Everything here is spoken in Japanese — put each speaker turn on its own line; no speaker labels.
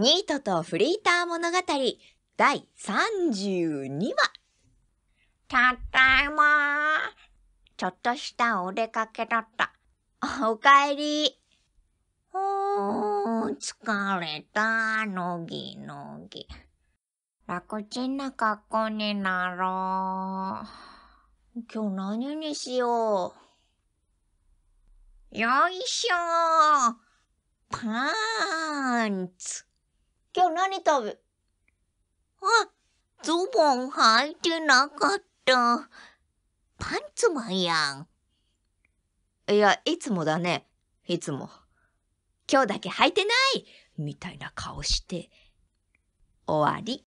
ニートとフリーター物語第32話。たったいまちょっとしたお出かけだった。おかえり。おー、疲れた、のぎのぎ。楽ちんな格好になろう。今日何にしよう。よいしょパンツ今日何食べあ、ズボン履いてな
かっ
た。パンツマンや
ん。いや、いつもだね。いつも。今日だけ履いてないみたいな顔
して。終わり。